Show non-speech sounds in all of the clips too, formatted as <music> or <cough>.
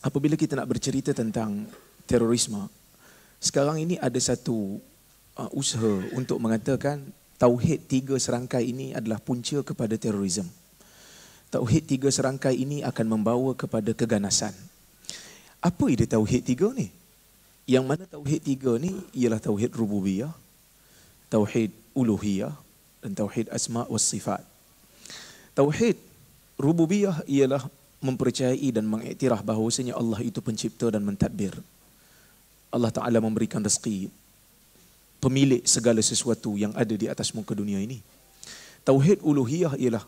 Apabila kita nak bercerita tentang terorisme, sekarang ini ada satu uh, usaha untuk mengatakan tauhid tiga serangkai ini adalah punca kepada terorisme. Tauhid tiga serangkai ini akan membawa kepada keganasan. Apa ide tauhid tiga ni? Yang mana tauhid tiga ni ialah tauhid rububiyah, tauhid uluhiyah dan tauhid asma' wa sifat. Tauhid rububiyah ialah mempercayai dan mengiktiraf bahawasanya Allah itu pencipta dan mentadbir. Allah Ta'ala memberikan rezeki pemilik segala sesuatu yang ada di atas muka dunia ini. Tauhid uluhiyah ialah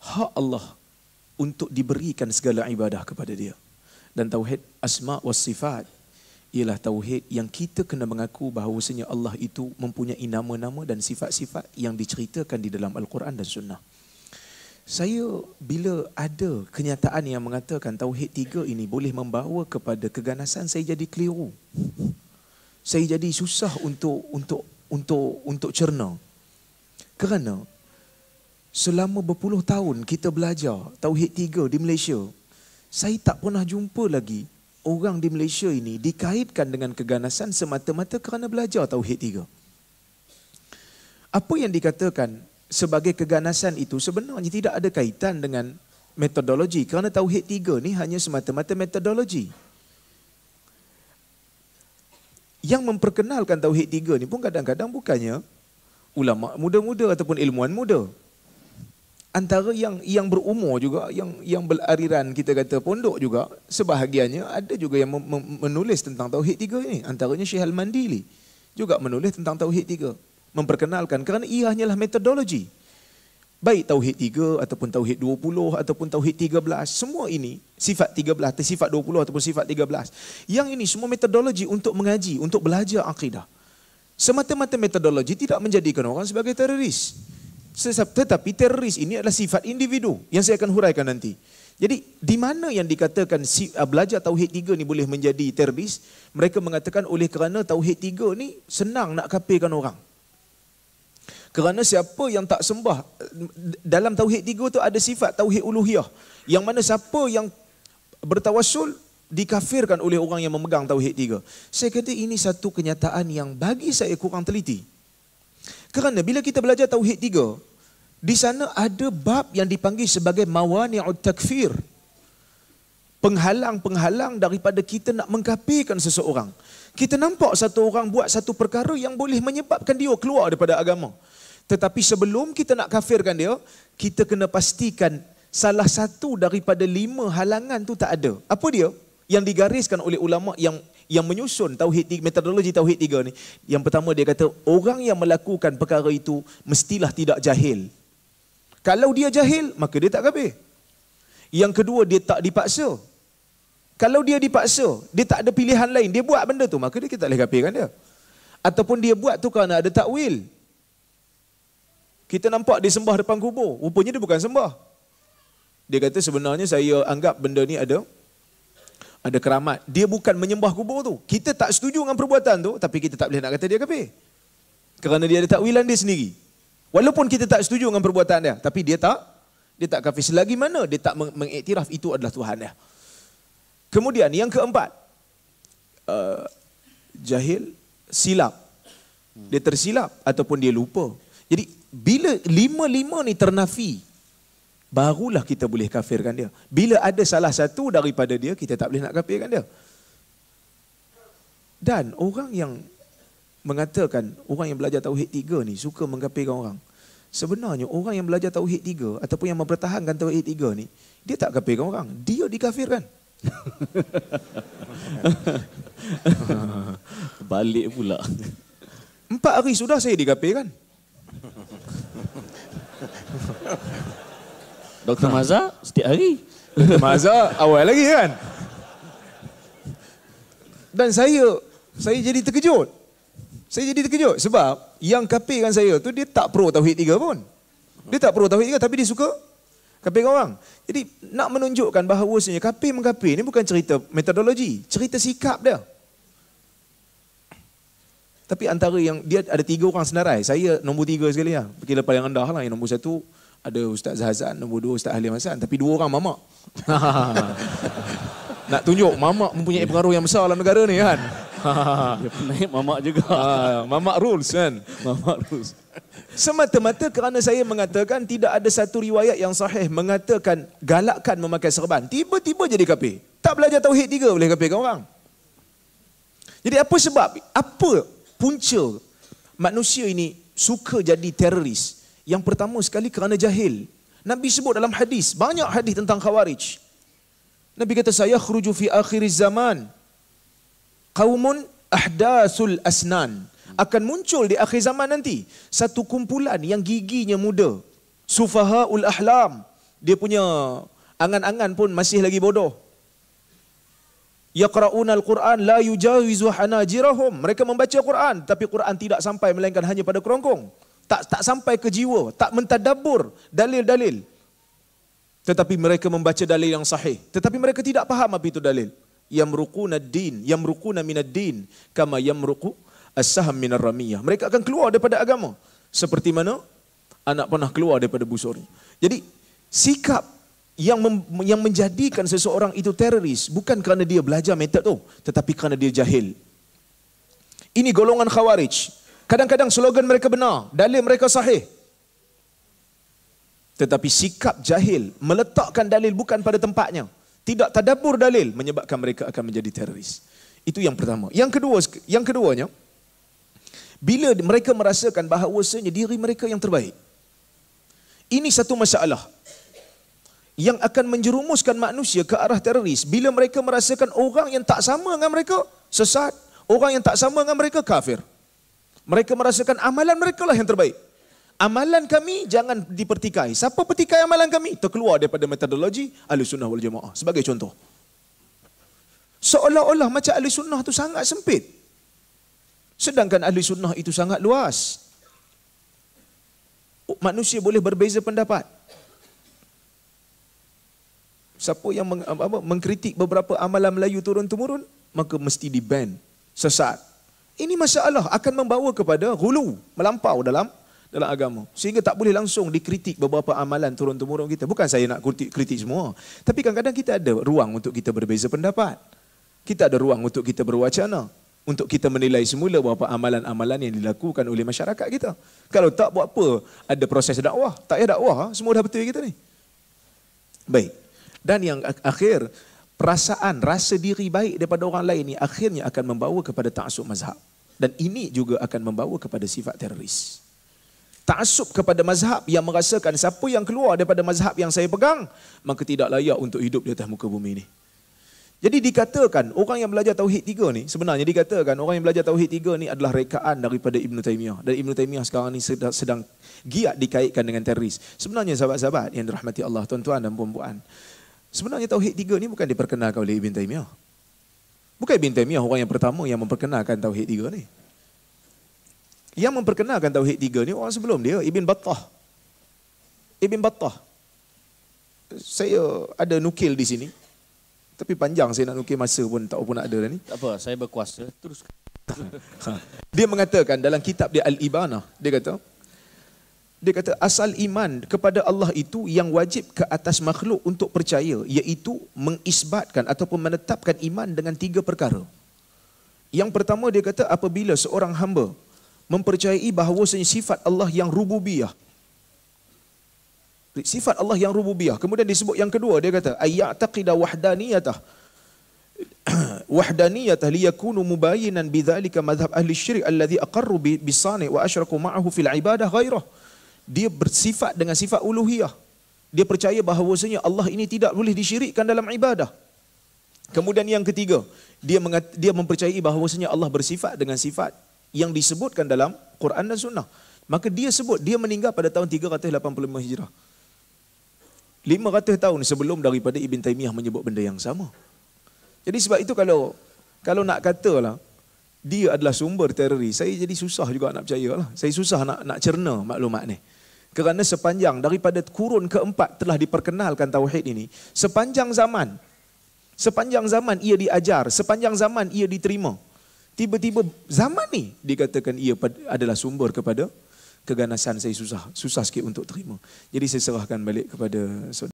hak Allah untuk diberikan segala ibadah kepada dia. Dan tauhid asma wa sifat ialah tauhid yang kita kena mengaku bahawasanya Allah itu mempunyai nama-nama dan sifat-sifat yang diceritakan di dalam Al-Quran dan Sunnah. Saya bila ada kenyataan yang mengatakan tauhid tiga ini boleh membawa kepada keganasan saya jadi keliru. Saya jadi susah untuk untuk untuk untuk cerna. Kerana selama berpuluh tahun kita belajar tauhid tiga di Malaysia, saya tak pernah jumpa lagi orang di Malaysia ini dikaitkan dengan keganasan semata-mata kerana belajar tauhid tiga. Apa yang dikatakan sebagai keganasan itu sebenarnya tidak ada kaitan dengan metodologi kerana tauhid tiga ni hanya semata-mata metodologi yang memperkenalkan tauhid tiga ni pun kadang-kadang bukannya ulama muda-muda ataupun ilmuan muda antara yang yang berumur juga yang yang berariran kita kata pondok juga sebahagiannya ada juga yang menulis tentang tauhid tiga ini antaranya Syekh Al-Mandili juga menulis tentang tauhid tiga memperkenalkan kerana ia hanyalah metodologi. Baik tauhid 3 ataupun tauhid 20 ataupun tauhid 13, semua ini sifat 13 atau sifat 20 ataupun sifat 13. Yang ini semua metodologi untuk mengaji, untuk belajar akidah. Semata-mata metodologi tidak menjadikan orang sebagai teroris. Tetapi teroris ini adalah sifat individu yang saya akan huraikan nanti. Jadi di mana yang dikatakan si, uh, belajar tauhid 3 ni boleh menjadi teroris? Mereka mengatakan oleh kerana tauhid 3 ni senang nak kapirkan orang. Kerana siapa yang tak sembah dalam tauhid tiga tu ada sifat tauhid uluhiyah yang mana siapa yang bertawasul dikafirkan oleh orang yang memegang tauhid tiga. Saya kata ini satu kenyataan yang bagi saya kurang teliti. Kerana bila kita belajar tauhid tiga, di sana ada bab yang dipanggil sebagai mawani'ut takfir. Penghalang-penghalang daripada kita nak mengkafirkan seseorang. Kita nampak satu orang buat satu perkara yang boleh menyebabkan dia keluar daripada agama. Tetapi sebelum kita nak kafirkan dia, kita kena pastikan salah satu daripada lima halangan tu tak ada. Apa dia? Yang digariskan oleh ulama yang yang menyusun tauhid tiga, metodologi tauhid tiga ni. Yang pertama dia kata, orang yang melakukan perkara itu mestilah tidak jahil. Kalau dia jahil, maka dia tak kafir. Yang kedua, dia tak dipaksa. Kalau dia dipaksa, dia tak ada pilihan lain. Dia buat benda tu, maka dia tak boleh kafirkan dia. Ataupun dia buat tu kerana ada takwil. Kita nampak dia sembah depan kubur. Rupanya dia bukan sembah. Dia kata sebenarnya saya anggap benda ni ada ada keramat. Dia bukan menyembah kubur tu. Kita tak setuju dengan perbuatan tu tapi kita tak boleh nak kata dia kafir. Kerana dia ada takwilan dia sendiri. Walaupun kita tak setuju dengan perbuatan dia tapi dia tak dia tak kafir selagi mana dia tak mengiktiraf itu adalah Tuhan dia. Kemudian yang keempat uh, jahil silap. Dia tersilap ataupun dia lupa. Jadi bila lima-lima ni ternafi barulah kita boleh kafirkan dia bila ada salah satu daripada dia kita tak boleh nak kafirkan dia dan orang yang mengatakan orang yang belajar tauhid tiga ni suka mengkafirkan orang sebenarnya orang yang belajar tauhid tiga ataupun yang mempertahankan tauhid tiga ni dia tak kafirkan orang dia dikafirkan <laughs> balik pula empat hari sudah saya dikafirkan <laughs> Dr. Maza setiap hari. Dr. Maza awal lagi kan? Dan saya, saya jadi terkejut. Saya jadi terkejut sebab yang kapirkan saya tu dia tak pro tauhid tiga pun. Dia tak pro tauhid tiga tapi dia suka kapirkan orang. Jadi nak menunjukkan bahawa sebenarnya kapir mengkapir ni bukan cerita metodologi, cerita sikap dia. Tapi antara yang dia ada tiga orang senarai. Saya nombor tiga sekali lah. lepas yang rendah lah. Yang nombor satu ada Ustaz Zahazan. Nombor dua Ustaz Halim Masan. Tapi dua orang mamak. <laughs> Nak tunjuk mamak mempunyai pengaruh yang besar dalam negara ni kan. dia <laughs> ya, penaik mamak juga. Ha, mamak rules kan. <laughs> Mamak rules. Semata-mata kerana saya mengatakan tidak ada satu riwayat yang sahih mengatakan galakkan memakai serban. Tiba-tiba jadi kapir. Tak belajar tauhid tiga boleh kapirkan orang. Jadi apa sebab? Apa punca manusia ini suka jadi teroris. Yang pertama sekali kerana jahil. Nabi sebut dalam hadis, banyak hadis tentang khawarij. Nabi kata saya khruju fi akhir zaman qaumun ahdasul asnan akan muncul di akhir zaman nanti satu kumpulan yang giginya muda sufaha ahlam dia punya angan-angan pun masih lagi bodoh yaqrauna al-Quran la yujawizu hanajirahum. Mereka membaca Quran tapi Quran tidak sampai melainkan hanya pada kerongkong. Tak tak sampai ke jiwa, tak mentadabbur dalil-dalil. Tetapi mereka membaca dalil yang sahih. Tetapi mereka tidak faham apa itu dalil. Yamruquna ad-din, yamruquna min ad-din kama yamruqu as-saham min ar Mereka akan keluar daripada agama seperti mana anak pernah keluar daripada busur. Jadi sikap yang mem, yang menjadikan seseorang itu teroris bukan kerana dia belajar metod tu tetapi kerana dia jahil ini golongan khawarij kadang-kadang slogan mereka benar dalil mereka sahih tetapi sikap jahil meletakkan dalil bukan pada tempatnya tidak tadabbur dalil menyebabkan mereka akan menjadi teroris itu yang pertama yang kedua yang keduanya bila mereka merasakan bahawasanya diri mereka yang terbaik ini satu masalah yang akan menjerumuskan manusia ke arah teroris bila mereka merasakan orang yang tak sama dengan mereka sesat, orang yang tak sama dengan mereka kafir. Mereka merasakan amalan mereka lah yang terbaik. Amalan kami jangan dipertikai. Siapa pertikai amalan kami? Terkeluar daripada metodologi Ahli Sunnah wal Jamaah. Sebagai contoh. Seolah-olah macam Ahli Sunnah itu sangat sempit. Sedangkan Ahli Sunnah itu sangat luas. Manusia boleh berbeza pendapat siapa yang meng, apa, mengkritik beberapa amalan Melayu turun-temurun, maka mesti diban sesat. Ini masalah akan membawa kepada hulu, melampau dalam dalam agama. Sehingga tak boleh langsung dikritik beberapa amalan turun-temurun kita. Bukan saya nak kritik, kritik semua. Tapi kadang-kadang kita ada ruang untuk kita berbeza pendapat. Kita ada ruang untuk kita berwacana. Untuk kita menilai semula beberapa amalan-amalan yang dilakukan oleh masyarakat kita. Kalau tak buat apa, ada proses dakwah. Tak payah dakwah, ha? semua dah betul kita ni. Baik. Dan yang akhir, perasaan, rasa diri baik daripada orang lain ini akhirnya akan membawa kepada ta'asub mazhab. Dan ini juga akan membawa kepada sifat teroris. Ta'asub kepada mazhab yang merasakan siapa yang keluar daripada mazhab yang saya pegang, maka tidak layak untuk hidup di atas muka bumi ini. Jadi dikatakan orang yang belajar tauhid tiga ni sebenarnya dikatakan orang yang belajar tauhid tiga ni adalah rekaan daripada Ibn Taymiyah. Dan Ibn Taymiyah sekarang ni sedang, sedang giat dikaitkan dengan teroris. Sebenarnya sahabat-sahabat yang dirahmati Allah, tuan-tuan dan puan-puan. Sebenarnya tauhid tiga ni bukan diperkenalkan oleh Ibn Taymiyah. Bukan Ibn Taymiyah orang yang pertama yang memperkenalkan tauhid tiga ni. Yang memperkenalkan tauhid tiga ni orang sebelum dia, Ibn Battah. Ibn Battah. Saya ada nukil di sini. Tapi panjang saya nak nukil masa pun tak pun ada dah ni. Tak apa, saya berkuasa. Teruskan. <laughs> Ha. dia mengatakan dalam kitab dia Al-Ibanah, dia kata, dia kata asal iman kepada Allah itu yang wajib ke atas makhluk untuk percaya iaitu mengisbatkan ataupun menetapkan iman dengan tiga perkara. Yang pertama dia kata apabila seorang hamba mempercayai bahawa sifat Allah yang rububiyah sifat Allah yang rububiyah kemudian disebut yang kedua dia kata ayyataqida wahdaniyatah <clears throat> wahdaniyatah liyakunu mubayinan bidzalika madhab ahli syirik alladhi aqarru bi sani wa asyraku ma'ahu fil ibadah ghairah dia bersifat dengan sifat uluhiyah. Dia percaya bahawasanya Allah ini tidak boleh disyirikkan dalam ibadah. Kemudian yang ketiga, dia mengat, dia mempercayai bahawasanya Allah bersifat dengan sifat yang disebutkan dalam Quran dan Sunnah. Maka dia sebut, dia meninggal pada tahun 385 Hijrah. 500 tahun sebelum daripada Ibn Taymiyah menyebut benda yang sama. Jadi sebab itu kalau kalau nak katalah dia adalah sumber teroris, saya jadi susah juga nak percayalah. Saya susah nak nak cerna maklumat ni. Kerana sepanjang daripada kurun keempat telah diperkenalkan tauhid ini, sepanjang zaman sepanjang zaman ia diajar, sepanjang zaman ia diterima. Tiba-tiba zaman ni dikatakan ia adalah sumber kepada keganasan saya susah, susah sikit untuk terima. Jadi saya serahkan balik kepada saudara.